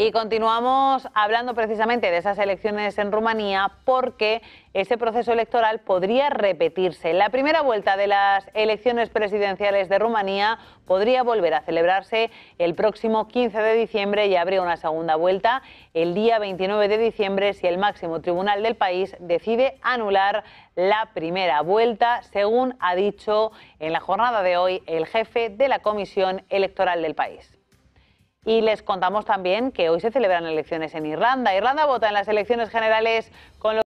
Y continuamos hablando precisamente de esas elecciones en Rumanía porque ese proceso electoral podría repetirse. La primera vuelta de las elecciones presidenciales de Rumanía podría volver a celebrarse el próximo 15 de diciembre y habría una segunda vuelta el día 29 de diciembre si el máximo tribunal del país decide anular la primera vuelta, según ha dicho en la jornada de hoy el jefe de la Comisión Electoral del país. Y les contamos también que hoy se celebran elecciones en Irlanda. Irlanda vota en las elecciones generales con los